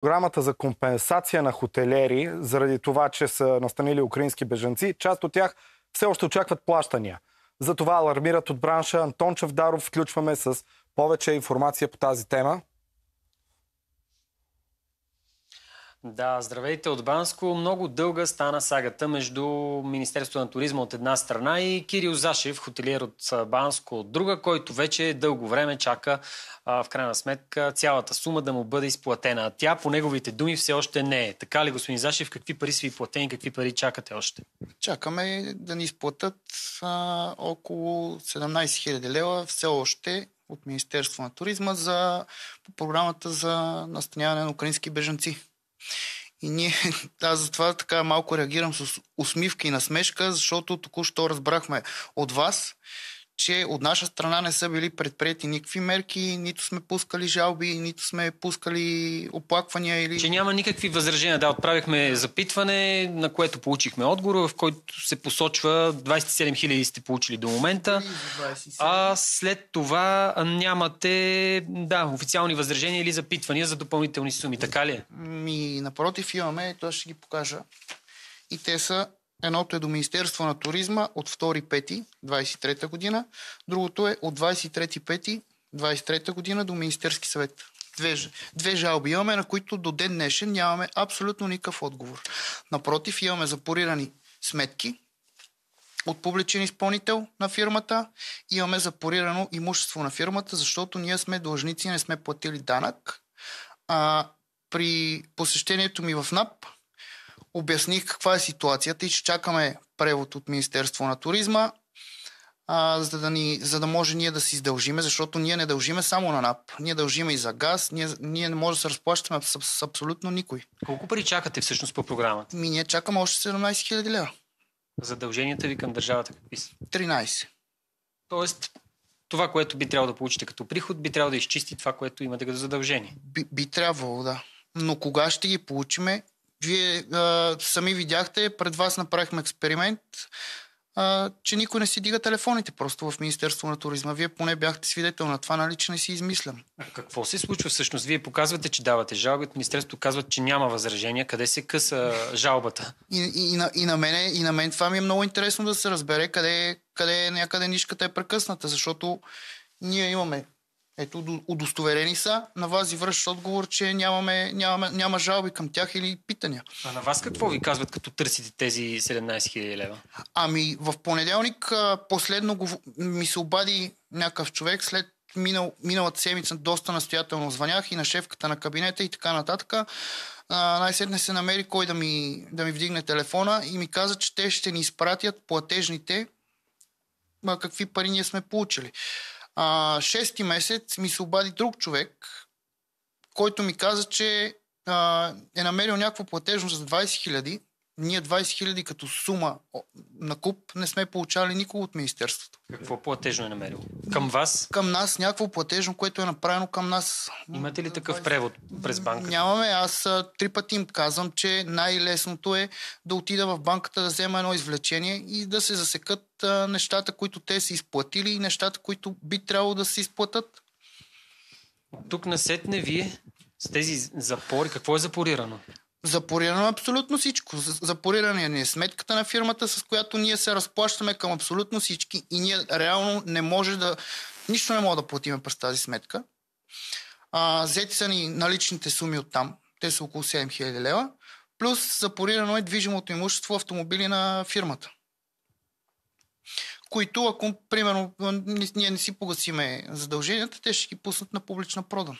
програмата за компенсация на хотелери, заради това, че са настанили украински бежанци, част от тях все още очакват плащания. За това алармират от бранша Антон Чавдаров. Включваме с повече информация по тази тема. Да, здравейте от Банско. Много дълга стана сагата между Министерството на туризма от една страна и Кирил Зашев, хотелиер от Банско от друга, който вече дълго време чака в крайна сметка цялата сума да му бъде изплатена. А тя по неговите думи все още не е. Така ли, господин Зашев, какви пари са ви платени, какви пари чакате още? Чакаме да ни изплатят а, около 17 000 лева все още от Министерство на туризма за, по програмата за настаняване на украински бежанци. И ние, аз затова така малко реагирам с усмивка и насмешка, защото току-що разбрахме от вас, че от наша страна не са били предприяти никакви мерки, нито сме пускали жалби, нито сме пускали оплаквания. Или... Че няма никакви възражения. Да, отправихме запитване, на което получихме отговор, в който се посочва 27 000 сте получили до момента, а след това нямате да, официални възражения или запитвания за допълнителни суми. Така ли е? Ми, напротив, имаме, то ще ги покажа. И те са Едното е до Министерство на туризма от 2.5.23 година, другото е от 23.5.23 година до Министерски съвет. Две, две жалби имаме, на които до ден днешен нямаме абсолютно никакъв отговор. Напротив, имаме запорирани сметки от публичен изпълнител на фирмата, имаме запорирано имущество на фирмата, защото ние сме длъжници, не сме платили данък. А, при посещението ми в НАП обясних каква е ситуацията и че чакаме превод от Министерство на туризма, а, за, да ни, за да може ние да си издължиме, защото ние не дължиме само на НАП. Ние дължиме и за газ, ние, ние не може да се разплащаме с, с абсолютно никой. Колко пари чакате всъщност по програмата? Ми, ние чакаме още 17 000 лева. Задълженията ви към държавата какви са? 13. Тоест, това, което би трябвало да получите като приход, би трябвало да изчисти това, което имате като задължение. Би, би трябвало, да. Но кога ще ги получиме, вие а, сами видяхте, пред вас направихме експеримент, а, че никой не си дига телефоните просто в Министерство на туризма. Вие поне бяхте свидетел на това, нали, че не си измислям. А какво се случва всъщност? Вие показвате, че давате жалби, от Министерството казват, че няма възражения. Къде се къса жалбата? И, и, и, на, и, на мене, и на мен това ми е много интересно да се разбере къде, къде е някъде нишката е прекъсната, защото ние имаме ето, удостоверени са, на вас и връщаш отговор, че нямаме, нямаме, няма жалби към тях или питания. А на вас какво ви казват, като търсите тези 17 000 лева? Ами, в понеделник последно го, ми се обади някакъв човек след минал, миналата седмица доста настоятелно звънях и на шефката на кабинета и така нататък. най-сетне се намери кой да ми, да ми вдигне телефона и ми каза, че те ще ни изпратят платежните, а, какви пари ние сме получили. А, шести месец ми се обади друг човек, който ми каза, че а, е намерил някакво платежно за 20 хиляди ние 20 хиляди като сума на куп не сме получали никого от Министерството. Какво платежно е намерило? Към вас? Към нас някакво платежно, което е направено към нас. Имате ли такъв превод през банката? Нямаме. Аз три пъти им казвам, че най-лесното е да отида в банката да взема едно извлечение и да се засекат нещата, които те са изплатили и нещата, които би трябвало да се изплатат. Тук насетне вие с тези запори, какво е запорирано? Запорирано е абсолютно всичко. Запориране ни е сметката на фирмата, с която ние се разплащаме към абсолютно всички и ние реално не може да... Нищо не мога да платиме през тази сметка. А, взети са ни наличните суми от там. Те са около 7000 лева. Плюс запорирано е движимото имущество автомобили на фирмата. Които, ако, примерно, ние не си погасиме задълженията, те ще ги пуснат на публична продан.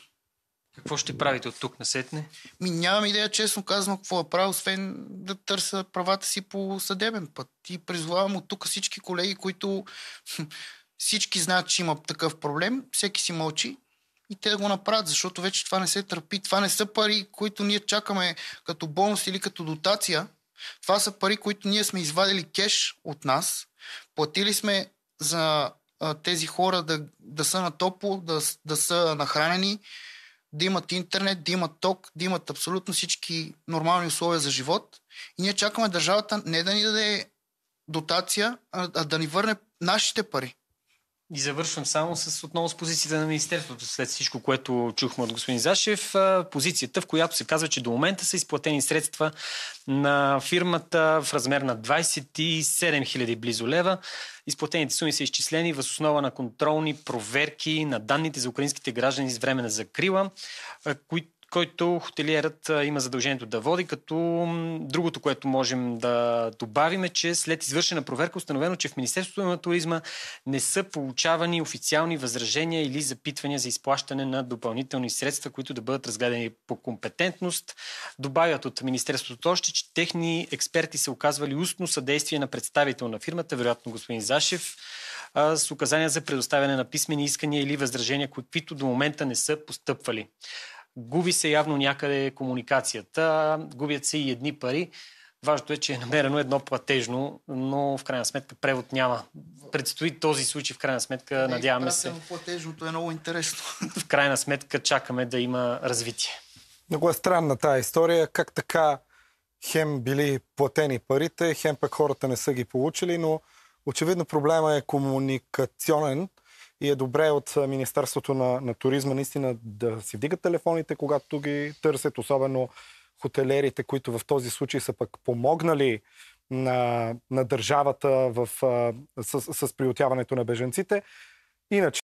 Какво ще правите от тук сетне? Ми нямам идея, честно казано, какво да правя, освен да търся правата си по съдебен път. И призовавам от тук всички колеги, които всички знаят, че има такъв проблем, всеки си мълчи и те да го направят, защото вече това не се търпи. Това не са пари, които ние чакаме като бонус или като дотация. Това са пари, които ние сме извадили кеш от нас, платили сме за а, тези хора да, да са на топло, да, да са нахранени, да имат интернет, да имат ток, да имат абсолютно всички нормални условия за живот. И ние чакаме държавата не да ни даде дотация, а да ни върне нашите пари. И завършвам само с отново с позицията на Министерството, след всичко, което чухме от господин Зашев. Позицията, в която се казва, че до момента са изплатени средства на фирмата в размер на 27 000 близо лева. Изплатените суми са изчислени въз основа на контролни проверки на данните за украинските граждани с време на закрила, които който хотелиерът има задължението да води, като другото, което можем да добавим е, че след извършена проверка установено, че в Министерството на туризма не са получавани официални възражения или запитвания за изплащане на допълнителни средства, които да бъдат разгледани по компетентност. Добавят от Министерството още, че техни експерти са оказвали устно съдействие на представител на фирмата, вероятно господин Зашев, с указания за предоставяне на писмени искания или възражения, които до момента не са постъпвали. Губи се явно някъде комуникацията, губят се и едни пари. Важното е, че е намерено едно платежно, но в крайна сметка превод няма. Предстои този случай, в крайна сметка, не, надяваме се. Платежното е много интересно. В крайна сметка чакаме да има развитие. Много е странна тази история. Как така хем били платени парите, хем пък хората не са ги получили, но очевидно проблема е комуникационен и е добре от Министерството на, на туризма наистина да си вдигат телефоните, когато ги търсят, особено хотелерите, които в този случай са пък помогнали на, на държавата в, с, с приютяването на беженците. Иначе